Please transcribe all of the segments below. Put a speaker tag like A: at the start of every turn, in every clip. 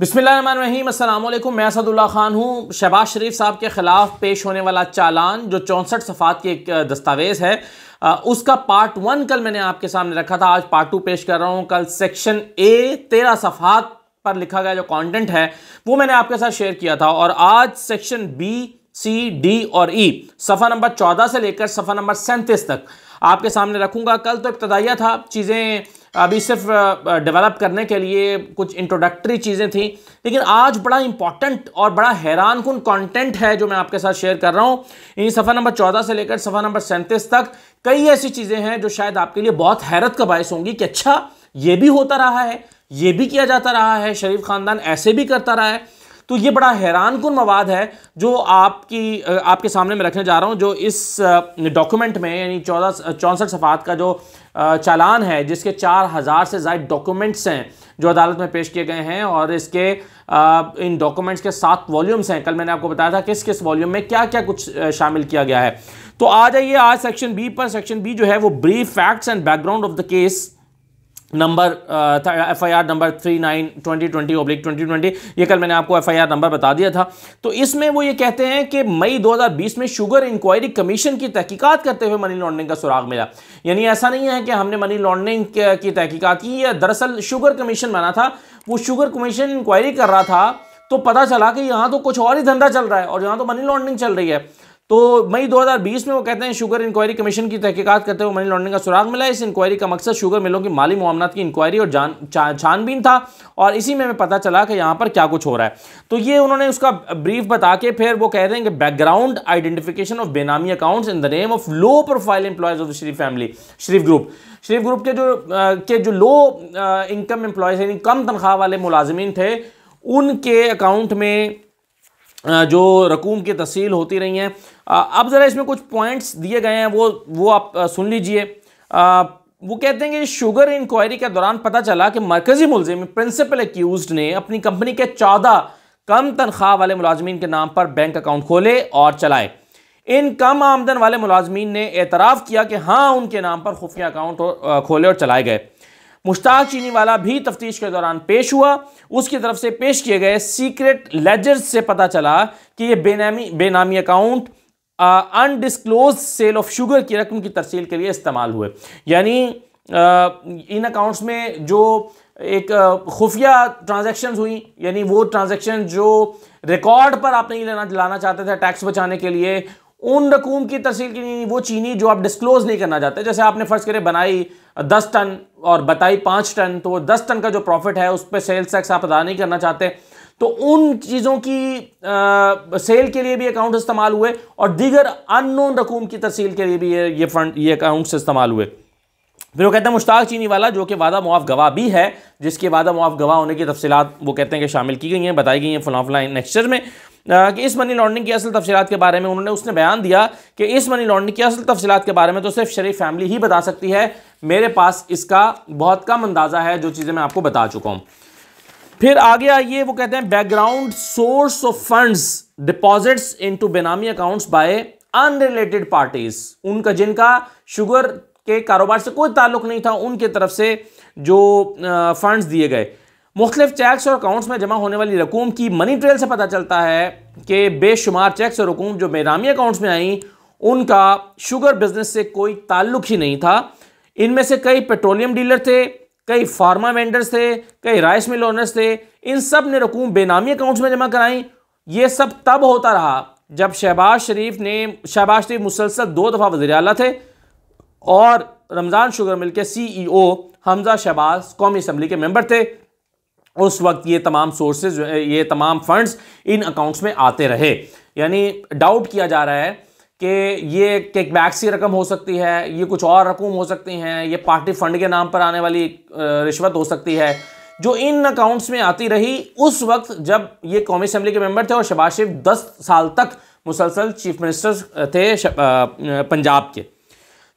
A: बिसमीम अल्लाम मैं असदुल्ला ख़ान हूँ शहबाज शरीफ साहब के ख़िलाफ़ पेश होने वाला चालान जो चौंसठ सफ़ात की एक दस्तावेज़ है उसका पार्ट वन कल मैंने आपके सामने रखा था आज पार्ट टू पेश कर रहा हूँ कल सेक्शन ए तेरह सफ़ात पर लिखा गया जो कंटेंट है वो मैंने आपके साथ शेयर किया था और आज सेक्शन बी सी डी और ई e, सफ़ा नंबर चौदह से लेकर सफ़ा नंबर सैंतीस तक आपके सामने रखूँगा कल तो इब्तदाइया था चीज़ें अभी सिर्फ डेवलप करने के लिए कुछ इंट्रोडक्टरी चीज़ें थी लेकिन आज बड़ा इंपॉर्टेंट और बड़ा हैरान कन कॉन्टेंट है जो मैं आपके साथ शेयर कर रहा हूँ इन सफ़ा नंबर चौदह से लेकर सफ़ा नंबर सैंतीस तक कई ऐसी चीज़ें हैं जो शायद आपके लिए बहुत हैरत का बायस होंगी कि अच्छा ये भी होता रहा है ये भी किया जाता रहा है शरीफ ख़ानदान ऐसे भी करता रहा है तो ये बड़ा हैरान कन मवाद है जो आपकी आपके सामने मैं रखने जा रहा हूँ जो इस डॉक्यूमेंट में यानी चौदह चौंसठ सफ़ात का जो चालान है जिसके चार हज़ार से ज़ायद डॉक्यूमेंट्स हैं जो अदालत में पेश किए गए हैं और इसके इन डॉक्यूमेंट्स के सात वॉल्यूम्स हैं कल मैंने आपको बताया था किस किस वॉल्यूम में क्या क्या कुछ शामिल किया गया है तो आ जाइए आज सेक्शन बी पर सेक्शन बी जो है वो brief facts and background of the case number F I R number three nine twenty twenty oblique twenty twenty ये कल मैंने आपको एफ आई आर नंबर बता दिया था तो इसमें वो ये कहते हैं कि मई 2020 में शुगर इंक्वायरी कमीशन की तहकीकात करते हुए मनी लॉन्ड्रिंग का सुराग मिला यानी ऐसा नहीं है कि हमने मनी लॉन्ड्रिंग की तहकीकात की या दरअसल शुगर कमीशन बना था वो शुगर कमीशन इंक्वायरी कर रहा था तो पता चला कि यहाँ तो कुछ और ही धंधा चल रहा है और यहाँ तो मनी लॉन्ड्रिंग चल रही है तो मई 2020 में वो कहते हैं शुगर इंक्वायरी कमीशन की तहकीकात करते हुए मनी लॉन्ड्रिंग का सुराग मिला इस इंक्वायरी का मकसद शुगर मिलों की माली मामला की इंक्वायरी और जान छानबीन था और इसी में हमें पता चला कि यहाँ पर क्या कुछ हो रहा है तो ये उन्होंने उसका ब्रीफ बता के फिर वो कह रहे हैं कि background identification of benami accounts in the name of low profile employees of the family Sharif group Sharif group के जो के जो लो इनकम एम्प्लॉयज यानी कम तनख्वाह वाले मुलाजमिन थे उनके अकाउंट में जो रकूम की तसील होती रही हैं अब ज़रा इसमें कुछ पॉइंट्स दिए गए हैं वो वो आप सुन लीजिए वो कहते हैं कि शुगर इंक्वायरी के दौरान पता चला कि मरकजी मुलजिम प्रिंसिपल एक्यूज ने अपनी कंपनी के चौदह कम तनख्वाह वाले मुलाजमीन के नाम पर बैंक अकाउंट खोले और चलाए इन कम आमदन वाले मुलाजमीन ने एतराफ़ किया कि हाँ उनके नाम पर खुफिया अकाउंट खोले और चलाए गए मुश्ताक चीनी वाला भी तफ्तीश के दौरान पेश हुआ उसकी तरफ से पेश किए गए सीक्रेट लेजर्स से पता चला कि ये benami benami account undisclosed sale of sugar की रकम की तरसील के लिए इस्तेमाल हुए यानी इन अकाउंट्स में जो एक खुफिया ट्रांजैक्शंस हुई यानी वो ट्रांजैक्शन जो रिकॉर्ड पर आप नहीं लेना लाना चाहते थे टैक्स बचाने के लिए उन रकूम की तरसील की नहीं वो चीनी जो आप डिस्क्लोज नहीं करना चाहते जैसे आपने फ़र्ज़ करें बनाई दस टन और बताई पाँच टन तो दस टन का जो प्रॉफिट है उस पर सेल्स टैक्स आप अदा नहीं करना चाहते तो उन चीज़ों की आ, सेल के लिए भी अकाउंट इस्तेमाल हुए और दीगर अननोन रकूम की तरसील के लिए भी ये ये फंड ये अकाउंट्स इस्तेमाल हुए फिर वो कहते हैं मुश्ताक चीनी वाला जो कि वादा मुआफ़ गवाह भी है जिसके वादा मुआफ़ गवाह होने की तफसीत वो कहते हैं कि शामिल की गई हैं बताई गई हैं फुला फलां नेक्स्चर में आ, कि इस मनी लॉन्ड्रिंग की असल तफसीत के बारे में उन्होंने उसने बयान दिया कि इस मनी लॉन्ड्रिंग की असल तफसीत के बारे में तो सिर्फ शरीफ फैमिली ही बता सकती है मेरे पास इसका बहुत कम अंदाज़ा है जो चीज़ें मैं आपको बता चुका हूँ फिर आगे आइए वो कहते हैं background source of funds deposits into benami accounts by unrelated parties उनका जिनका शुगर के कारोबार से कोई ताल्लुक नहीं था उनके तरफ से जो फंड्स दिए गए मुख्तलिफ चेक्स और अकाउंट्स में जमा होने वाली रकूम की मनी ट्रेल से पता चलता है कि बेशुमार चेक्स और रकूम जो बेनामी अकाउंट्स में आई उनका शुगर बिजनेस से कोई ताल्लुक ही नहीं था इनमें से कई पेट्रोलियम डीलर थे कई फार्मा वेंडर्स थे कई राइस मिल ओनर्स थे इन सब ने रकूम बेनामी अकाउंट्स में जमा कराई ये सब तब होता रहा जब शहबाज शरीफ ने शहबाज शरीफ मुसलसल दो दफ़ा वजी अला थे और रमज़ान शुगर मिल के सी ई e ओ हमजा शहबाज कौमी असम्बली के मेम्बर थे उस वक्त ये तमाम सोर्सेज ये तमाम फंड्स इन अकाउंट्स में आते रहे यानी डाउट किया जा रहा है कि ये किकबैक्स की रकम हो सकती है ये कुछ और रकूम हो सकती हैं ये पार्टी फंड के नाम पर आने वाली रिश्वत हो सकती है जो इन अकाउंट्स में आती रही उस वक्त जब ये कौमी असम्बली के मेंबर थे और शबाज शरीफ दस साल तक मुसलसल चीफ मिनिस्टर थे पंजाब के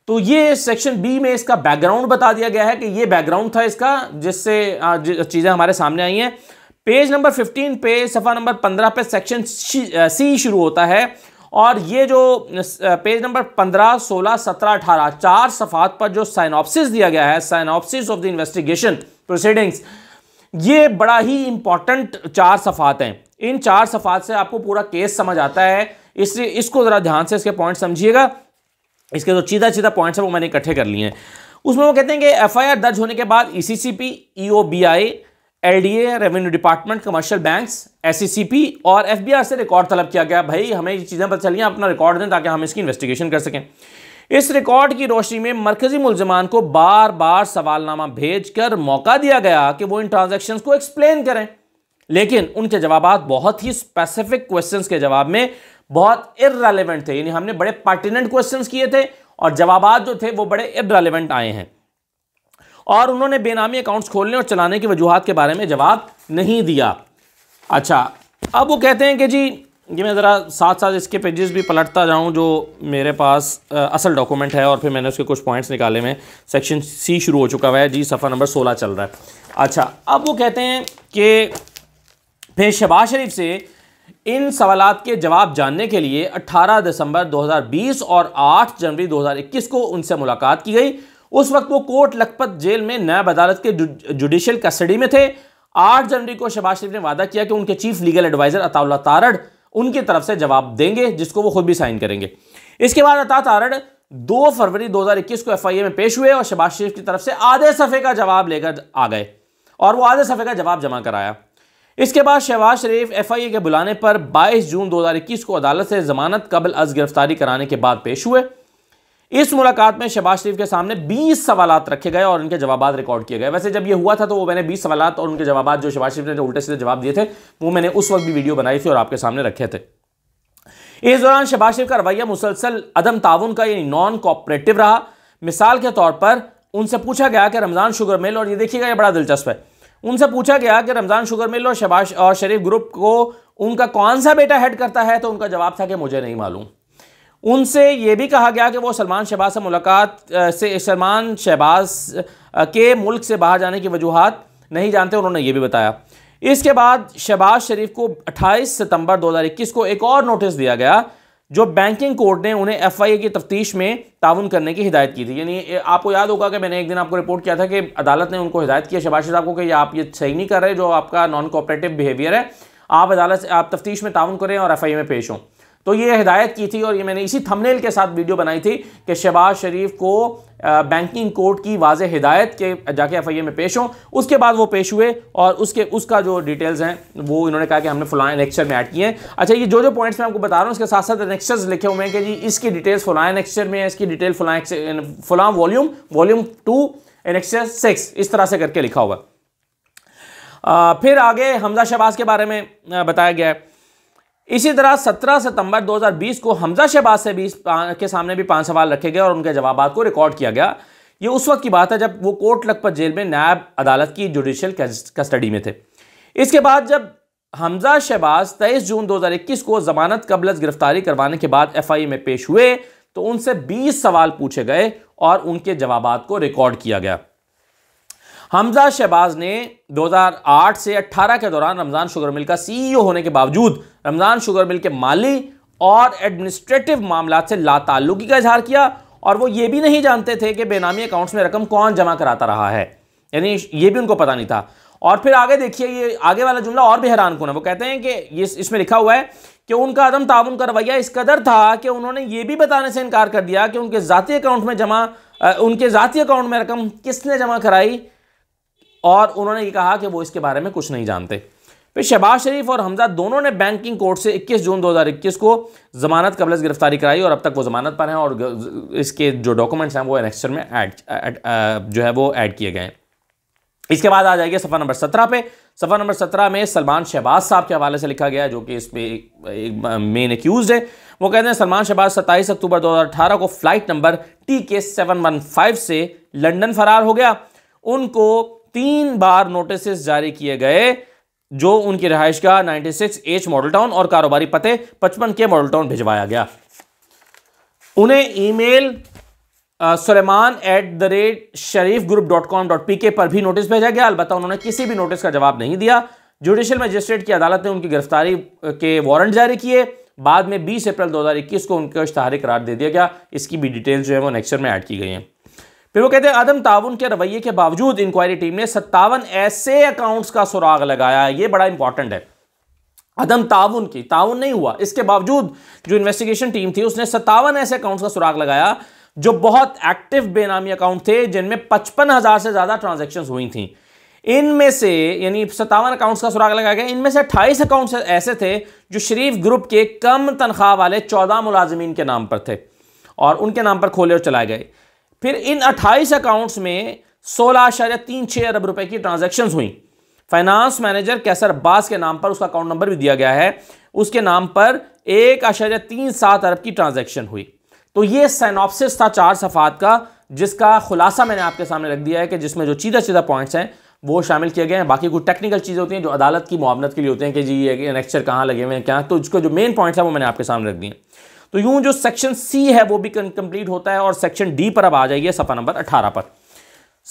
A: तो ये सेक्शन बी में इसका बैकग्राउंड बता दिया गया है कि ये बैकग्राउंड था इसका जिससे चीज़ें हमारे सामने आई हैं पेज नंबर 15 पे सफ़ा नंबर 15 पे सेक्शन सी शुरू होता है और ये जो पेज नंबर पंद्रह सोलह सत्रह अठारह चार सफात पर जो साइनॉप्सिस दिया गया है synopsis of the investigation proceedings ये बड़ा ही इंपॉर्टेंट चार सफात हैं इन चार सफात से आपको पूरा केस समझ आता है इसलिए इसको ज़रा ध्यान से इसके पॉइंट समझिएगा इसके जो सीधा सीधा पॉइंट्स हैं वो मैंने इकट्ठे कर लिए हैं उसमें वो कहते हैं कि एफआईआर दर्ज होने के बाद E C C P E O B I A revenue department commercial banks P और आर से रिकॉर्ड तलब किया गया भाई हमें ये चीज़ें पता चलिए अपना रिकॉर्ड दें ताकि हम इसकी इन्वेस्टिगेशन कर सकें इस रिकॉर्ड की रोशनी में मरकजी मुलजमान को बार बार सवालनामा भेज कर मौका दिया गया कि वो इन ट्रांजेक्शन को एक्सप्लेन करें लेकिन उनके जवाब बहुत ही स्पेसिफिक क्वेश्चन के जवाब में बहुत इरेलीवेंट थे यानी हमने बड़े पार्टिनेंट क्वेश्चन किए थे और जवाब जो थे वो बड़े इरेलीवेंट आए हैं और उन्होंने बेनामी अकाउंट्स खोलने और चलाने की वजूहत के बारे में जवाब नहीं दिया अच्छा अब वो कहते हैं कि जी ये मैं ज़रा साथ साथ इसके पेजेस भी पलटता जाऊं जो मेरे पास आ, असल डॉक्यूमेंट है और फिर मैंने उसके कुछ पॉइंट्स निकाले में सेक्शन सी शुरू हो चुका हुआ है जी सफ़ा नंबर सोलह चल रहा है अच्छा अब वो कहते हैं कि फिर शहबाज शरीफ से इन सवाल के जवाब जानने के लिए 18 दिसंबर 2020 और 8 जनवरी 2021 को उनसे मुलाकात की गई उस वक्त वो कोर्ट लखपत जेल में नायब अदालत के जुडिशियल कस्टडी में थे आठ जनवरी को शबाज शरीफ ने वादा किया कि उनके chief legal adviser Ataullah Tarar उनकी तरफ से जवाब देंगे जिसको वो खुद भी साइन करेंगे इसके बाद अता तारड़ दो फरवरी 2021 को एफआईए में पेश हुए और शबाज शरीफ की तरफ से आधे सफ़े का जवाब लेकर आ गए और वो आधे सफ़े का जवाब जमा कराया इसके बाद शहबाज शरीफ एफआईए के बुलाने पर 22 जून 2021 को अदालत से जमानत कबल अज गिरफ्तारी कराने के बाद पेश हुए इस मुलाकात में शहबाज शरीफ के सामने 20 सवाल रखे गए और उनके जवाब रिकॉर्ड किए गए वैसे जब यह हुआ था तो वो मैंने 20 सवाल और उनके जवाब जो शहबाज शरीफ ने उल्टे सीधे जवाब दिए थे वो मैंने उस वक्त भी वीडियो बनाई थी और आपके सामने रखे थे इस दौरान शहबाज शरीफ का रवैया मुसलसल अदम ताउन का यानी नॉन कॉपरेटिव रहा मिसाल के तौर पर उनसे पूछा गया कि रमज़ान शुगर मिल और ये देखिएगा ये बड़ा दिलचस्प है उनसे पूछा गया कि रमज़ान शुगर मिल और शहबाज और शरीफ ग्रुप को उनका कौन सा बेटा हेड करता है तो उनका जवाब था कि मुझे नहीं मालूम उनसे ये भी कहा गया कि वो सलमान शहबाज से मुलाकात से सलमान शहबाज के मुल्क से बाहर जाने की वजूहत नहीं जानते उन्होंने ये भी बताया इसके बाद शहबाज शरीफ को 28 सितंबर 2021 को एक और नोटिस दिया गया जो बैंकिंग कोर्ट ने उन्हें एफआईए की तफ्तीश में ताउन करने की हिदायत की थी यानी आपको याद होगा कि मैंने एक दिन आपको रिपोर्ट किया था कि अदालत ने उनको हिदायत किया शहबाज शरीफ को कि आप ये सही नहीं कर रहे जो आपका नॉन कोऑपरेटिव बिहेवियर है आप अदालत आप तफ्तीश में ताउन करें और एफ में पेश हों तो ये हिदायत की थी और ये मैंने इसी थंबनेल के साथ वीडियो बनाई थी कि शहबाज शरीफ को बैंकिंग कोर्ट की वाज हिदायत के जाके एफ में पेश हों उसके बाद वो पेश हुए और उसके उसका जो डिटेल्स हैं वो इन्होंने कहा कि हमने फलाएँ लेक्चर में ऐड किए हैं अच्छा ये जो जो पॉइंट्स मैं आपको बता रहा हूँ उसके साथ साथ लेक्चर्स लिखे हुए हैं कि जी इसकी डिटेल्स फलाएँ लेक्चर में है इसकी डिटेल फलाएं फला volume volume two annexure six इस तरह से करके लिखा हुआ आ, फिर आगे हमजा शहबाज के बारे में बताया गया है इसी तरह 17 सितंबर 2020 को हमजा शहबाज से भी के सामने भी पांच सवाल रखे गए और उनके जवाब को रिकॉर्ड किया गया ये उस वक्त की बात है जब वो कोर्ट लखपत जेल में नायब अदालत की जुडिशियल कस्टडी में थे इसके बाद जब हमजा शहबाज तेईस जून 2021 को जमानत कबलत गिरफ्तारी करवाने के बाद एफआईए में पेश हुए तो उनसे 20 सवाल पूछे गए और उनके जवाब को रिकॉर्ड किया गया हमजा शहबाज ने 2008 से 18 के दौरान रमज़ान शुगर मिल का सीईओ होने के बावजूद रमज़ान शुगर मिल के माली और एडमिनिस्ट्रेटिव मामला से लातालुकी का इजहार किया और वो ये भी नहीं जानते थे कि बेनामी अकाउंट्स में रकम कौन जमा कराता रहा है यानी ये भी उनको पता नहीं था और फिर आगे देखिए ये आगे वाला जुमला और भी हैरान कौन है वो कहते हैं कि ये इसमें लिखा हुआ है कि उनका अदम ताउन का रवैया इस कदर था कि उन्होंने ये भी बताने से इनकार कर दिया कि उनके जतीी अकाउंट में जमा उनके ज़ाती अकाउंट में रकम किसने जमा कराई और उन्होंने ये कहा कि वो इसके बारे में कुछ नहीं जानते फिर शहबाज शरीफ और हमजा दोनों ने बैंकिंग कोर्ट से 21 जून 2021 को जमानत कबल गिरफ्तारी कराई और अब तक वो जमानत पर हैं और इसके जो डॉक्यूमेंट्स हैं वो एनेक्चर में ऐड uh, जो है वो ऐड किए गए हैं इसके बाद आ जाएगी सफ़ा नंबर सत्रह पे सफ़ा नंबर सत्रह में सलमान शहबाज साहब के हवाले से लिखा गया जो कि इसमें एक मेन एक्यूज है वो कहते हैं सलमान शहबाज सत्ताईस अक्टूबर दो को flight number T K seven one five से लंडन फरार हो गया उनको तीन बार नोटिस जारी किए गए जो उनकी रहाइश का ninety six H model town और कारोबारी पते पचपन के मॉडल टाउन भिजवाया गया उन्हें email Suleman at the rate Sharif group dot com dot P K पर भी नोटिस भेजा गया अलबत्त उन्होंने किसी भी नोटिस का जवाब नहीं दिया जुडिशियल मजिस्ट्रेट की अदालत ने उनकी गिरफ्तारी के वारंट जारी किए बाद में 20 अप्रैल 2021 को उनको इश्तहारी करार दे दिया गया इसकी भी डिटेल्स जो है वो नेक्स्ट में ऐड की गई हैं फिर वो कहते हैं अदम ताउन के रवैये के बावजूद इंक्वायरी टीम ने सत्तावन ऐसे अकाउंट्स का सुराग लगाया ये बड़ा इंपॉर्टेंट है अदम ताउन की ताउन नहीं हुआ इसके बावजूद जो इन्वेस्टिगेशन टीम थी उसने सत्तावन ऐसे अकाउंट्स का सुराग लगाया जो बहुत एक्टिव बेनामी अकाउंट थे जिनमें पचपन हजार से ज़्यादा ट्रांजेक्शन हुई थी इनमें से यानी सत्तावन अकाउंट्स का सुराग लगाया गया इनमें से अट्ठाईस अकाउंट्स ऐसे थे जो शरीफ ग्रुप के कम तनख्वाह वाले चौदह मुलाजमीन के नाम पर थे और उनके नाम पर खोले और चलाए गए फिर इन 28 अकाउंट्स में सोलह आशार्य तीन छः अरब रुपए की ट्रांजेक्शन हुई फाइनेंस मैनेजर कैसर अब्बास के नाम पर उसका अकाउंट नंबर भी दिया गया है उसके नाम पर एक आशार्य तीन सात अरब की ट्रांजैक्शन हुई तो ये सैनॉप्सिस था चार सफात का जिसका खुलासा मैंने आपके सामने रख दिया है कि जिसमें जो सीधा सीधा पॉइंट्स हैं वो शामिल किए गए हैं बाकी कुछ टेक्निकल चीज़ें होती हैं जो अदालत की मुआवनत के लिए होते हैं कि जी ये नेक्चर कहाँ लगे हुए हैं क्या तो उसको जो मेन पॉइंट्स हैं वो मैंने आपके सामने रख दिए तो यूं जो सेक्शन सी है वो भी कंप्लीट होता है और सेक्शन डी पर अब आ जाइए सफ़ा नंबर अठारह पर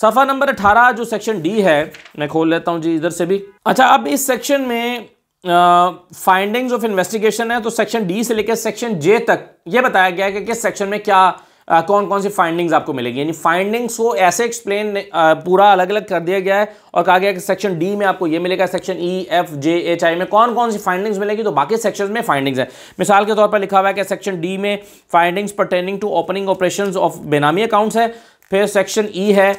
A: सफ़ा नंबर अठारह जो सेक्शन डी है मैं खोल लेता हूं जी इधर से भी अच्छा अब इस सेक्शन में फाइंडिंग्स ऑफ इन्वेस्टिगेशन है तो सेक्शन डी से लेकर सेक्शन जे तक ये बताया गया है कि किस सेक्शन में क्या आ, कौन कौन सी फाइंडिंग्स आपको मिलेगी यानी फाइंडिंग्स को ऐसे एक्सप्लेन पूरा अलग अलग कर दिया गया है और कहा गया कि सेक्शन डी में आपको ये मिलेगा section E F J H I में कौन कौन सी फाइंडिंग्स मिलेगी तो बाकी सेक्शन में फाइंडिंग्स है मिसाल के तौर पर लिखा हुआ है कि सेक्शन डी में फाइंडिंग्स पर to opening operation of benami accounts है फिर सेक्शन ई e है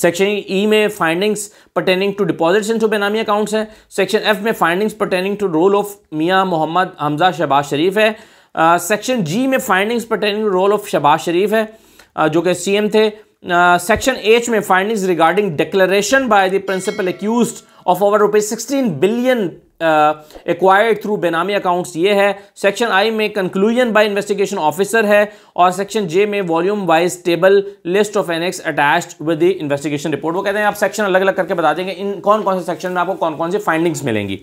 A: सेक्शन ई e में findings pertaining to deposits into benami accounts है सेक्शन एफ में findings pertaining to role of Mian Muhammad Hamza Shahbaz Sharif है सेक्शन जी में findings pertaining role of Shahbaz Sharif है जो कि सीएम थे सेक्शन uh, एच में findings regarding declaration by the principal accused of over rupees sixteen billion acquired through benami accounts ये है सेक्शन आई में कंक्लूजन बाय इन्वेस्टिगेशन ऑफिसर है और सेक्शन जे में volume wise table list of annex attach with the investigation report वो कहते हैं आप सेक्शन अलग अलग करके बता देंगे इन कौन कौन से सेक्शन में आपको कौन कौन सी फाइंडिंग्स मिलेंगी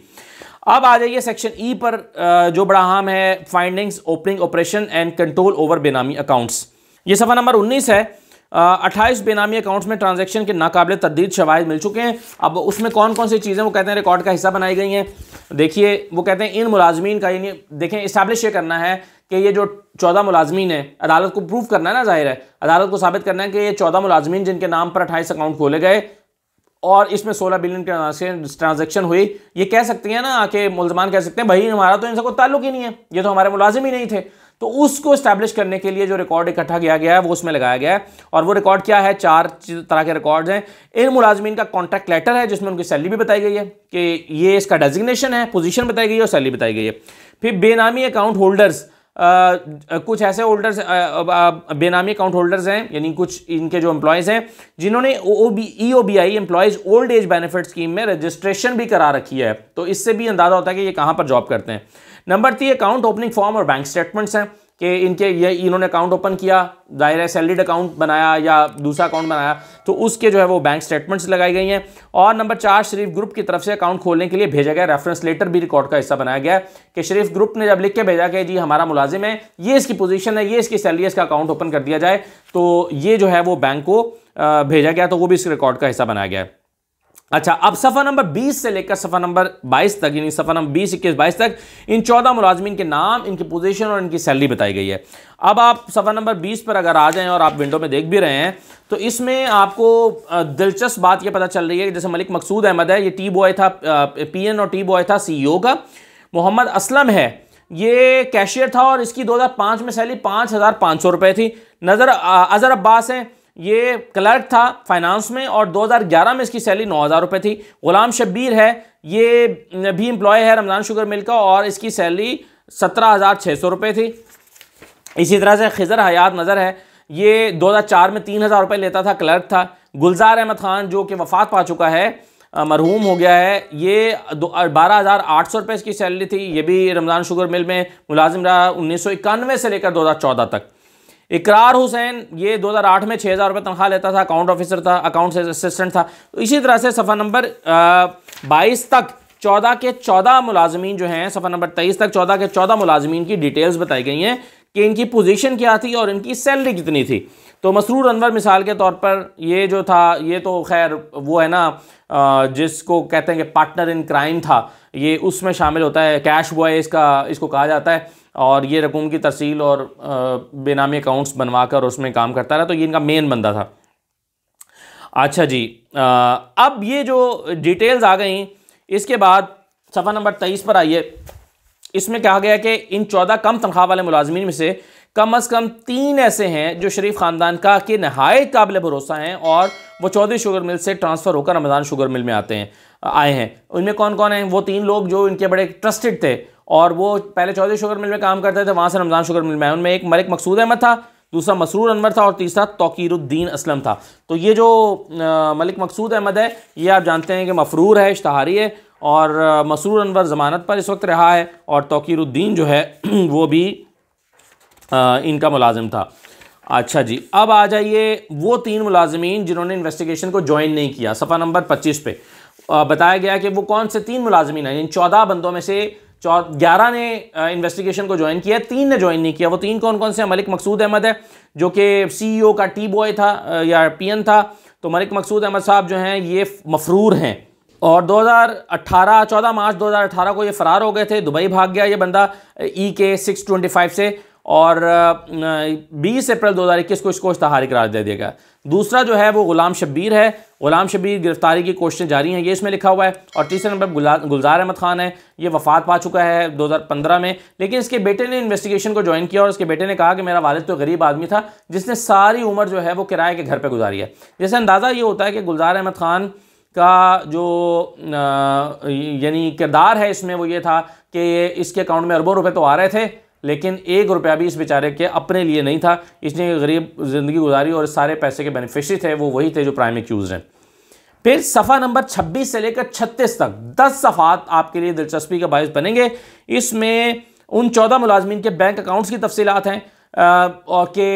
A: अब आ जाइए सेक्शन ई e पर जो बड़ा हम है findings opening operation and control over benami accounts ये सफा नंबर 19 है अट्ठाईस बेनामी अकाउंट्स में ट्रांजैक्शन के नाकाबिल तद्दीद शवाहद मिल चुके हैं अब उसमें कौन कौन सी चीज़ें वो कहते हैं रिकॉर्ड का हिस्सा बनाई गई हैं देखिए वो कहते हैं इन मुलाजमीन का यानी देखें इस्टाब्लिश ये करना है कि ये जो चौदह मुलाजमीन है अदालत को प्रूव करना है ना जाहिर है अदालत को साबित करना है कि ये चौदह मुलाजमीन जिनके नाम पर अट्ठाईस अकाउंट खोले गए और इसमें 16 बिलियन ट्रांजेक्शन हुई ये कह सकती है ना आके मुलजमान कह सकते हैं भाई हमारा तो इनसे कोई ताल्लुक ही नहीं है ये तो हमारे मुलाजिम ही नहीं थे तो उसको इस्टेब्लिश करने के लिए जो रिकॉर्ड इकट्ठा किया गया है वो उसमें लगाया गया है और वो रिकॉर्ड क्या है चार तरह के रिकॉर्ड हैं इन मुलाजमीन का कॉन्ट्रैक्ट लेटर है जिसमें उनकी सैलरी भी बताई गई है कि ये इसका डेजिग्नेशन है पोजीशन बताई गई है और सैलरी बताई गई है फिर बेनामी अकाउंट होल्डर्स आ, कुछ ऐसे होल्डर्स बेनामी अकाउंट होल्डर्स हैं यानी कुछ इनके जो एम्प्लॉयज़ हैं जिन्होंने O E O B I employees old age benefit scheme में रजिस्ट्रेशन भी करा रखी है तो इससे भी अंदाज़ा होता है कि ये कहाँ पर जॉब करते हैं number three account opening form और बैंक स्टेटमेंट्स हैं कि इनके ये इन्होंने अकाउंट ओपन किया है सैलरीड अकाउंट बनाया या दूसरा अकाउंट बनाया तो उसके जो है वो बैंक स्टेटमेंट्स लगाई गई हैं और नंबर चार शरीफ ग्रुप की तरफ से अकाउंट खोलने के लिए भेजा गया रेफरेंस लेटर भी रिकॉर्ड का हिस्सा बनाया गया कि शरीफ ग्रुप ने जब लिख के भेजा कि जी हमारा मुलाजिम है ये इसकी पोजिशन है ये इसकी सैलरी इसका अकाउंट ओपन कर दिया जाए तो ये जो है वो बैंक को भेजा गया तो वो भी इस रिकॉर्ड का हिस्सा बनाया गया है अच्छा अब सफ़ा नंबर 20 से लेकर सफ़ा नंबर 22 तक यानी सफ़ा नंबर 20, इक्कीस बाईस तक इन 14 मुलाजमीन के नाम इनकी पोजीशन और इनकी सैलरी बताई गई है अब आप सफ़ा नंबर 20 पर अगर आ जाएं और आप विंडो में देख भी रहे हैं तो इसमें आपको दिलचस्प बात यह पता चल रही है कि जैसे मलिक मकसूद अहमद है ये टी बॉय था पी और टी बॉय था सी e का मोहम्मद असलम है ये कैशियर था और इसकी दो में सैलरी पाँच हज़ार पाँच सौ रुपये थी नज़र अजहर अब्बास हैं ये क्लर्क था फाइनेंस में और 2011 में इसकी सैलरी नौ हज़ार रुपये थी ग़ुलाम शब्बीर है ये भी एम्प्लॉय है रमज़ान शुगर मिल का और इसकी सैलरी सत्रह हज़ार छः सौ रुपये थी इसी तरह से खजर हयात नज़र है ये 2004 में तीन हज़ार रुपये लेता था क्लर्क था गुलजार अहमद ख़ान जो कि वफ़ात पा चुका है मरहूम हो गया है ये दो बारह हज़ार आठ सौ रुपये इसकी सैलरी थी ये भी रमज़ान शुगर मिल में मुलाजिम रहा उन्नीस सौ इक्यानवे से लेकर दो हज़ार चौदह तक इकरार हुसैन ये 2008 में छः हज़ार रुपये तनख्वाह लेता था अकाउंट ऑफिसर था अकाउंट असिस्टेंट था तो इसी तरह से सफ़ा नंबर बाईस तक चौदह के चौदह मुलाजमीन जो हैं सफ़ा नंबर तेईस तक चौदह के चौदह मुलाजमीन की डिटेल्स बताई गई हैं कि इनकी पोजीशन क्या थी और इनकी सैलरी कितनी थी तो मसरूर अनवर मिसाल के तौर पर ये जो था ये तो खैर वो है ना जिसको कहते हैं कि पार्टनर इन क्राइम था ये उसमें शामिल होता है कैश बॉय इसका इसको कहा जाता है और ये रकूम की तरसील और बेनामी अकाउंट्स बनवा कर उसमें काम करता रहा तो ये इनका मेन बंदा था अच्छा जी आ, अब ये जो डिटेल्स आ गई इसके बाद सफ़ा नंबर तेईस पर आइए इसमें कहा गया कि इन चौदह कम तनख्वाह वाले मुलाजमीन में से कम अज़ कम तीन ऐसे हैं जो शरीफ ख़ानदान का के नहायत काबिल भरोसा हैं और वो चौधरी शुगर मिल से ट्रांसफ़र होकर रमज़ान शुगर मिल में आते हैं आए हैं उनमें कौन कौन हैं वो तीन लोग जो इनके बड़े ट्रस्टेड थे और वो पहले चौधरी शुगर मिल में काम करते थे वहाँ से रमज़ान शुगर मिल में आए उनमें एक मलिक मकसूद अहमद था दूसरा मसरूर अनवर था और तीसरा तोकीरुद्दीन असलम था तो ये जो मलिक मकसूद अहमद है ये आप जानते हैं कि मफरूर है इश्तहारी है और मसरूर अनवर ज़मानत पर इस वक्त रहा है और तोकीरुद्दीन जो है वो भी इनका मुलाजिम था अच्छा जी अब आ जाइए वो तीन मुलाजमीन जिन्होंने इन्वेस्टिगेशन को ज्वाइन नहीं किया सफ़ा नंबर पच्चीस पे बताया गया कि वो कौन से तीन मुलाजमीन हैं इन चौदह बंदों में से चौ ग्यारह ने इन्वेस्टिगेशन को ज्वाइन किया तीन ने ज्वाइन नहीं किया वो तीन कौन कौन से हैं मलिक मकसूद अहमद है जो कि ओ e का टी बॉय था या या एन था तो मलिक मकसूद अहमद साहब जो हैं ये मफरूर हैं और 2018 14 मार्च 2018 को ये फ़रार हो गए थे दुबई भाग गया ये बंदा ई के सिक्स से और 20 अप्रैल 2021 को इसको इश्तहारी करार दे दिया गया दूसरा जो है वो गुलाम शब्बीर है गुलाम शबीर गिरफ्तारी की कोशिशें जारी हैं ये इसमें लिखा हुआ है और तीसरे नंबर गुलजार अहमद खान है ये वफात पा चुका है 2015 में लेकिन इसके बेटे ने इन्वेस्टिगेशन को ज्वाइन किया और इसके बेटे ने कहा कि मेरा वालद तो गरीब आदमी था जिसने सारी उम्र जो है वो किराए के घर पर गुजारी है जैसे अंदाज़ा ये होता है कि गुलजार अहमद खान का जो यानी किरदार है इसमें वो ये था कि इसके अकाउंट में अरबों रुपये तो आ रहे थे लेकिन एक रुपया भी इस बेचारे के अपने लिए नहीं था इसने गरीब ज़िंदगी गुजारी और सारे पैसे के बेनिफिशरी थे वो वही थे जो प्राइम एक्यूज हैं फिर सफ़ा नंबर 26 से लेकर 36 तक 10 सफ़ात आपके लिए दिलचस्पी का बायस बनेंगे इसमें उन 14 मुलाजमीन के बैंक अकाउंट्स की तफसीत हैं और के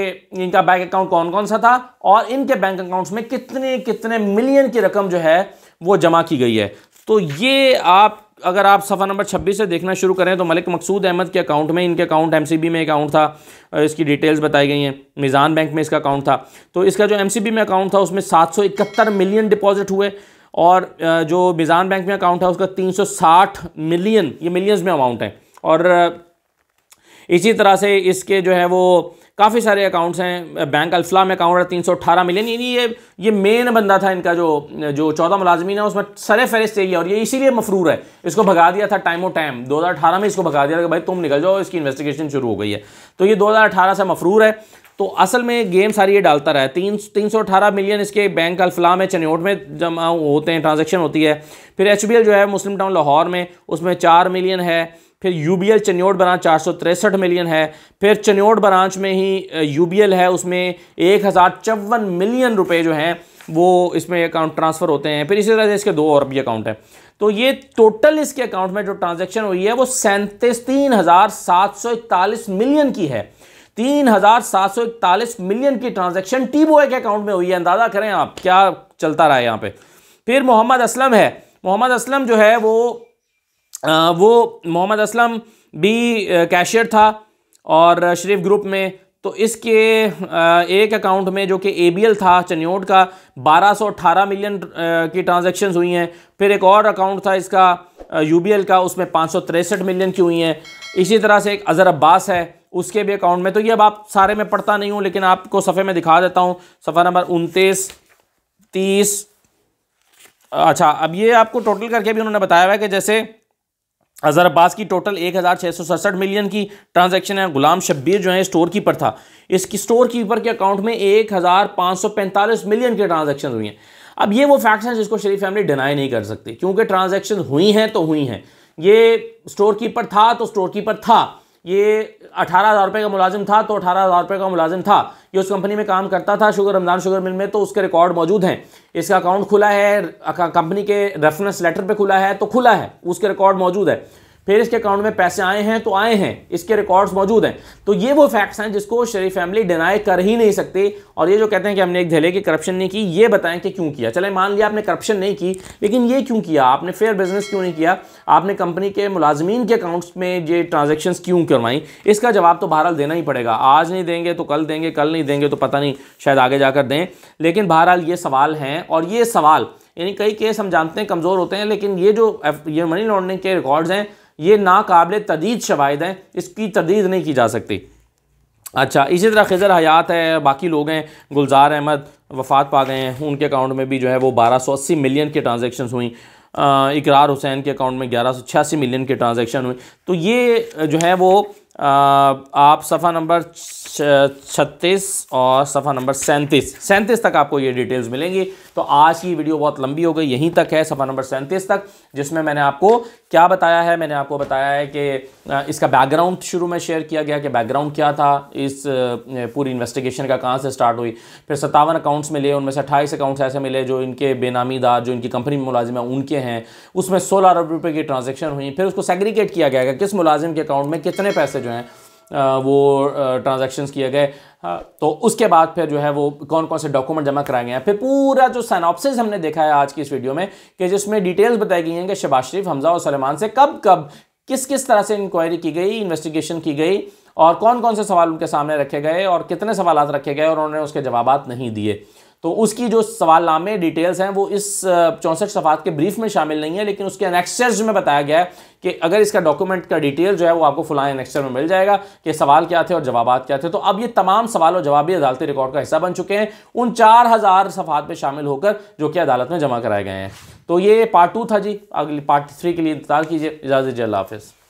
A: इनका बैंक अकाउंट कौन कौन सा था और इनके बैंक अकाउंट्स में कितने कितने मिलियन की रकम जो है वो जमा की गई है तो ये आप अगर आप सफ़ा नंबर 26 से देखना शुरू करें तो मलिक मकसूद अहमद के अकाउंट में इनके अकाउंट एमसीबी में अकाउंट था इसकी डिटेल्स बताई गई हैं मिज़ान बैंक में इसका अकाउंट था तो इसका जो एमसीबी में अकाउंट था उसमें सात मिलियन डिपॉजिट हुए और जो मिज़ान बैंक में अकाउंट था उसका तीन मिलियन ये मिलियंस में अमाउंट है और इसी तरह से इसके जो है वो काफ़ी सारे अकाउंट्स हैं बैंक अल्फला में अकाउंट है तीन सौ अठारह मिलियन यानी ये ये मेन बंदा था इनका जो जो चौदह मुलाजमीन है उसमें सर फहरिस्त यही और ये इसीलिए मफरूर है इसको भगा दिया था टाइम ओ टाइम दो हज़ार अठारह में इसको भगा दिया था कि भाई तुम निकल जाओ इसकी इन्वेस्टिगेशन शुरू हो गई है तो ये दो हज़ार अठारह से मफरूर है तो असल में गेम सारी ये डालता रहा है तीन तीन सौ अठारह मिलियन इसके बैंक अल्फला में चनोट में जमा होते हैं ट्रांजेक्शन होती है फिर एच बी एल जो है मुस्लिम टाउन लाहौर में उसमें चार मिलियन है फिर यूबीएल चन्योड ब्रांच चार मिलियन है फिर चन्योड ब्रांच में ही यूबीएल है उसमें एक मिलियन रुपए जो हैं वो इसमें अकाउंट ट्रांसफ़र होते हैं फिर इसी तरह से इसके दो और भी अकाउंट हैं तो ये टोटल इसके अकाउंट में जो ट्रांजैक्शन हुई है वो सैंतीस तीन हज़ार सात सौ इकतालीस मिलियन की है तीन हज़ार सात सौ इकतालीस मिलियन की ट्रांजैक्शन टी बोए के अकाउंट में हुई है अंदाज़ा करें आप क्या चलता रहा है यहाँ पे फिर मोहम्मद असलम है मोहम्मद असलम जो है वो वो मोहम्मद असलम भी कैशियर था और शरीफ ग्रुप में तो इसके एक अकाउंट में जो कि ए था चन्योट का 1218 मिलियन की ट्रांजेक्शन हुई हैं फिर एक और अकाउंट था इसका यू का उसमें पाँच मिलियन की हुई हैं इसी तरह से एक अज़र अब्बास है उसके भी अकाउंट में तो ये अब आप सारे में पढ़ता नहीं हूँ लेकिन आपको सफ़े में दिखा देता हूँ सफ़ा नंबर उनतीस तीस अच्छा अब ये आपको टोटल करके भी उन्होंने बताया हुआ है कि जैसे अजहर अब्बास की टोटल एक हज़ार छः सौ सड़सठ मिलियन की ट्रांजेक्शन है गुलाम शब्बीर जो है स्टोर कीपर था इसकी स्टोर कीपर के अकाउंट में एक हज़ार पाँच सौ पैंतालीस मिलियन की ट्रांजेक्शन हुई हैं अब ये वो फैक्ट्स हैं जिसको शरीफ फैमिली डिनाई नहीं कर सकती क्योंकि ट्रांजेक्शन हुई हैं तो हुई हैं ये स्टोर कीपर था तो स्टोर कीपर था ये अठारह हज़ार रुपये का मुलाजिम था तो अठारह हज़ार रुपये का मुलाजिम था ये उस कंपनी में काम करता था शुगर रमज़ान शुगर मिल में तो उसके रिकॉर्ड मौजूद हैं इसका अकाउंट खुला है कंपनी के रेफरेंस लेटर पर खुला है तो खुला है उसके रिकॉर्ड मौजूद है फिर इसके अकाउंट में पैसे आए हैं तो आए हैं इसके रिकॉर्ड्स मौजूद हैं तो ये वो फैक्ट्स हैं जिसको शरीफ फैमिली डिनाई कर ही नहीं सकती और ये जो कहते हैं कि हमने एक धैले की करप्शन नहीं की ये बताएं कि क्यों किया चले मान लिया आपने करप्शन नहीं की लेकिन ये क्यों किया आपने फेयर बिजनेस क्यों नहीं किया आपने कंपनी के मुलाजमीन के अकाउंट्स में ये ट्रांजेक्शन क्यों करवाई इसका जवाब तो बहरहाल देना ही पड़ेगा आज नहीं देंगे तो कल देंगे कल नहीं देंगे तो पता नहीं शायद आगे जाकर दें लेकिन बहरहाल ये सवाल हैं और ये सवाल यानी कई केस हम जानते हैं कमज़ोर होते हैं लेकिन ये जो ये मनी लॉन्ड्रिंग के रिकॉर्ड्स हैं ये नाकबिल तदीद शवाद हैं इसकी तदीद नहीं की जा सकती अच्छा इसी तरह खजर हयात है बाकी लोग हैं गुलजार अहमद वफात पा गए हैं उनके अकाउंट में भी जो है वो बारह सौ अस्सी मिलियन की ट्रांजेक्शन हुई इकरार हुसैन के अकाउंट में ग्यारह सौ छियासी मिलियन की ट्रांजेक्शन हुई तो ये जो है वो आ, आप सफ़ा नंबर छत्तीस और सफ़ा नंबर सैंतीस सैंतीस तक आपको ये डिटेल्स मिलेंगी तो आज की वीडियो बहुत लंबी हो गई यहीं तक है सफ़ा नंबर सैंतीस तक जिसमें मैंने आपको क्या बताया है मैंने आपको बताया है कि इसका बैकग्राउंड शुरू में शेयर किया गया कि बैकग्राउंड क्या था इस पूरी इन्वेस्टिगेशन का कहाँ से स्टार्ट हुई फिर सत्तावन अकाउंट्स मिले उनमें से अट्ठाईस अकाउंट्स ऐसे मिले जो इनके बेनामी दार जो इनकी कंपनी में मुलाजिम है उनके हैं उसमें सोलह अरब रुपये की ट्रांजेक्शन हुई फिर उसको सेग्रीगेट किया गया कि किस मुलाजिम के अकाउंट में कितने पैसे जो हैं वो ट्रांजेक्शन किए गए हाँ, तो उसके बाद फिर जो है वो कौन कौन से डॉक्यूमेंट जमा कराए गए हैं फिर पूरा जो सैनॉप्सिस हमने देखा है आज की इस वीडियो में कि जिसमें डिटेल्स बताई गई हैं कि शबाज शरीफ हमजा और सलेमान से कब कब किस किस तरह से इंक्वायरी की गई इन्वेस्टिगेशन की गई और कौन कौन से सवाल उनके सामने रखे गए और कितने सवाल रखे गए और उन्होंने उसके जवाब नहीं दिए तो उसकी जो सवाल नामे डिटेल्स हैं वो इस चौंसठ सफ़ात के ब्रीफ में शामिल नहीं है लेकिन उसके अनेक्स्चर्स में बताया गया है कि अगर इसका डॉक्यूमेंट का डिटेल जो है वो आपको फलां अनेक्स्चर में मिल जाएगा कि सवाल क्या थे और जवाब क्या थे तो अब ये तमाम सवाल और जवाब भी अदालती रिकॉर्ड का हिस्सा बन चुके हैं उन चार हज़ार सफ़ात में शामिल होकर जो कि अदालत में जमा कराए गए हैं तो ये पार्ट टू था जी अगली पार्ट थ्री के लिए इंतजार कीजिए इजाज़त जल्ला हाफिज़